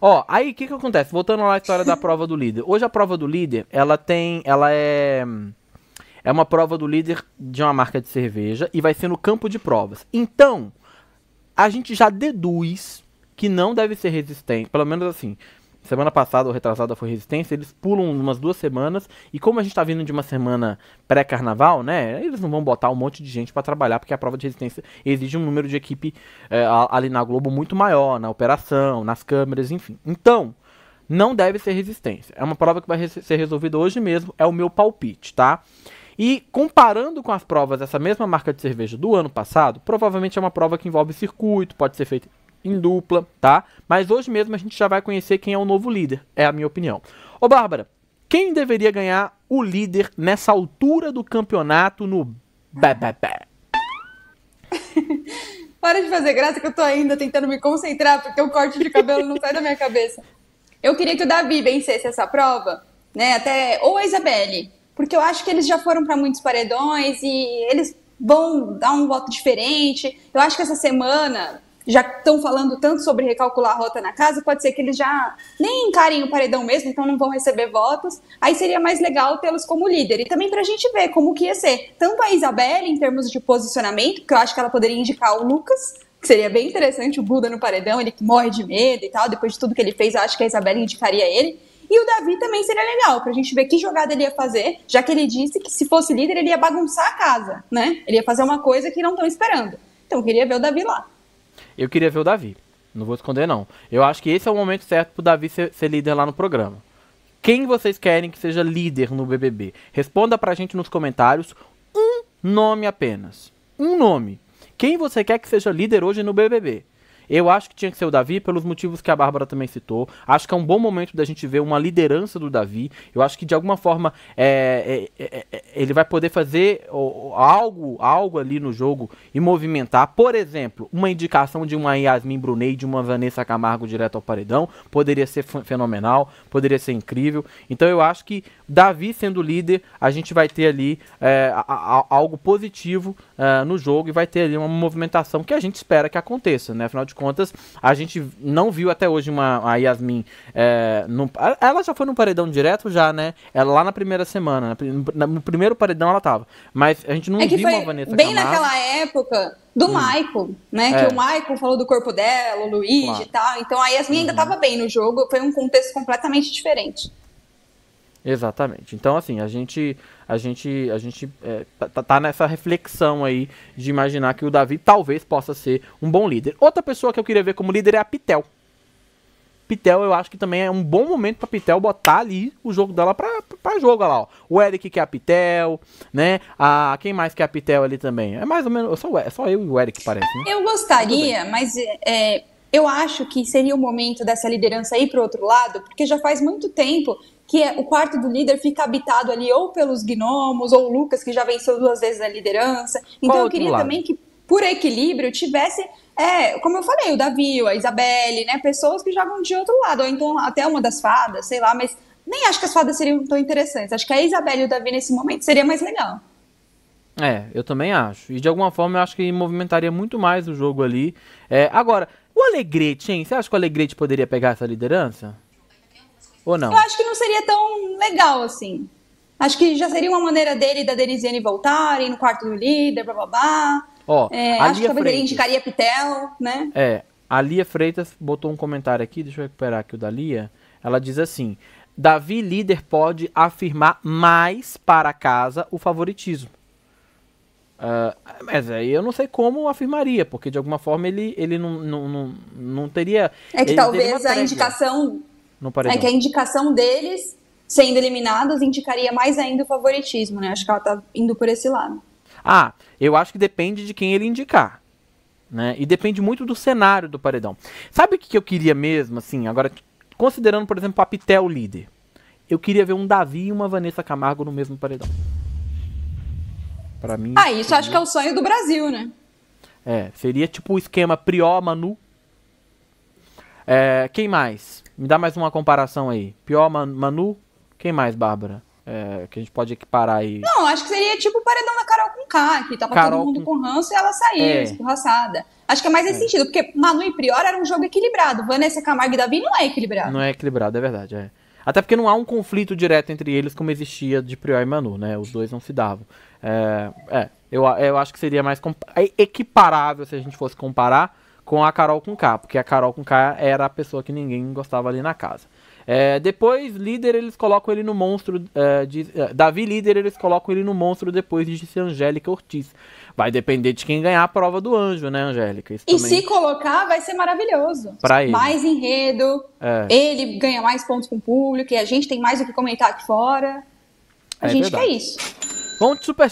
Ó, aí o que que acontece? Voltando lá à história da prova do líder. Hoje a prova do líder, ela tem, ela é é uma prova do líder de uma marca de cerveja e vai ser no campo de provas. Então, a gente já deduz que não deve ser resistente, pelo menos assim, Semana passada ou retrasada foi resistência, eles pulam umas duas semanas, e como a gente tá vindo de uma semana pré-carnaval, né? Eles não vão botar um monte de gente para trabalhar, porque a prova de resistência exige um número de equipe é, ali na Globo muito maior, na operação, nas câmeras, enfim. Então, não deve ser resistência. É uma prova que vai ser resolvida hoje mesmo, é o meu palpite, tá? E comparando com as provas dessa mesma marca de cerveja do ano passado, provavelmente é uma prova que envolve circuito, pode ser feita em dupla, tá? Mas hoje mesmo a gente já vai conhecer quem é o novo líder, é a minha opinião. Ô Bárbara, quem deveria ganhar o líder nessa altura do campeonato no Bebebé? Para de fazer graça que eu tô ainda tentando me concentrar porque o corte de cabelo não sai da minha cabeça. Eu queria que o Davi vencesse essa prova, né? Até ou a Isabelle, porque eu acho que eles já foram para muitos paredões e eles vão dar um voto diferente. Eu acho que essa semana já estão falando tanto sobre recalcular a rota na casa, pode ser que eles já nem encarem o paredão mesmo, então não vão receber votos. Aí seria mais legal tê-los como líder. E também para a gente ver como que ia ser. Tanto a Isabelle, em termos de posicionamento, que eu acho que ela poderia indicar o Lucas, que seria bem interessante, o Buda no paredão, ele que morre de medo e tal, depois de tudo que ele fez, eu acho que a Isabelle indicaria ele. E o Davi também seria legal, pra gente ver que jogada ele ia fazer, já que ele disse que se fosse líder ele ia bagunçar a casa, né? Ele ia fazer uma coisa que não estão esperando. Então eu queria ver o Davi lá. Eu queria ver o Davi. Não vou esconder, não. Eu acho que esse é o momento certo pro Davi ser, ser líder lá no programa. Quem vocês querem que seja líder no BBB? Responda pra gente nos comentários. Um nome apenas. Um nome. Quem você quer que seja líder hoje no BBB? Eu acho que tinha que ser o Davi, pelos motivos que a Bárbara também citou. Acho que é um bom momento da gente ver uma liderança do Davi. Eu acho que de alguma forma é, é, é, é ele vai poder fazer algo, algo ali no jogo e movimentar. Por exemplo, uma indicação de uma Yasmin Brunei, de uma Vanessa Camargo direto ao paredão, poderia ser fenomenal, poderia ser incrível. Então eu acho que Davi sendo líder, a gente vai ter ali é, a, a, algo positivo é, no jogo e vai ter ali uma movimentação que a gente espera que aconteça, né? Afinal de contas, a gente não viu até hoje uma a Yasmin. É, no, ela já foi no paredão direto já, né? Ela lá na primeira semana, no primeiro paredão ela tava. Mas a gente gente não é viu uma Vanessa bem Camargo. naquela época do hum. Maico, né? É. Que o Maico falou do corpo dela, o Luigi claro. e tal. Então a Yasmin uhum. ainda estava bem no jogo, foi um contexto completamente diferente. Exatamente. Então, assim, a gente a gente a gente é, tá, tá, tá, nessa reflexão aí de imaginar que o Davi talvez possa ser um bom líder. Outra pessoa que eu queria ver como líder é a Pitel. Pitel, eu acho que também é um bom momento para Pitel botar ali o jogo dela para jogo, olha lá, ó. O Eric que é a Pitel, né? A, quem mais que é a Pitel ali também? É mais ou menos, só, só eu e o Eric parece, né? Eu gostaria, mas é, é, eu acho que seria o momento dessa liderança ir para o outro lado, porque já faz muito tempo que é, o quarto do líder fica habitado ali ou pelos gnomos ou o Lucas, que já venceu duas vezes a liderança. Então Qual eu queria também que por equilíbrio, tivesse, é, como eu falei, o Davi, a Isabelle, né? Pessoas que jogam de outro lado, ou então até uma das fadas, sei lá, mas nem acho que as fadas seriam tão interessantes. Acho que a Isabelle e o Davi nesse momento seria mais legal. É, eu também acho. E de alguma forma eu acho que movimentaria muito mais o jogo ali. É, agora, o Alegrete, hein? Você acha que o Alegrete poderia pegar essa liderança? Ou não? Eu acho que não seria tão legal assim. Acho que já seria uma maneira dele e da Denisiane voltarem no quarto do líder, blá blá blá. Ó, é, acho que ele indicaria Pitel, né? É, a Lia Freitas botou um comentário aqui, deixa eu recuperar aqui o da Lia. Ela diz assim: Davi líder pode afirmar mais para casa o favoritismo. Uh, mas aí eu não sei como afirmaria, porque de alguma forma ele, ele não, não, não, não teria. É que talvez a indicação. é que a indicação deles, sendo eliminados, indicaria mais ainda o favoritismo, né? Acho que ela tá indo por esse lado. Ah, eu acho que depende de quem ele indicar. Né? E depende muito do cenário do paredão. Sabe o que eu queria mesmo, assim, agora, considerando, por exemplo, a Pitel líder? Eu queria ver um Davi e uma Vanessa Camargo no mesmo paredão. Para mim. Ah, isso seria... acho que é o sonho do Brasil, né? É, seria tipo o esquema Prió, Manu. É, quem mais? Me dá mais uma comparação aí. Prió, Manu. Quem mais, Bárbara? É, que a gente pode equiparar aí. Não, acho que seria tipo o paredão da Carol com K, que tava Carol todo mundo com, com ranço e ela saiu, é. escorraçada. Acho que é mais nesse é. sentido, porque Manu e Prior era um jogo equilibrado. Vanessa Camargo e Davi não é equilibrado. Não é equilibrado, é verdade. É. Até porque não há um conflito direto entre eles como existia de Prior e Manu, né? Os dois não se davam. É, é eu, eu acho que seria mais é equiparável se a gente fosse comparar com a Carol com K, porque a Carol com K era a pessoa que ninguém gostava ali na casa. É, depois, líder, eles colocam ele no monstro. É, de, é, Davi, líder, eles colocam ele no monstro depois, de Angélica Ortiz. Vai depender de quem ganhar a prova do anjo, né, Angélica? Isso e também... se colocar, vai ser maravilhoso. Pra ele. Mais enredo, é. ele ganha mais pontos com o público, e a gente tem mais o que comentar aqui fora. A é gente verdade. quer isso. Vamos de super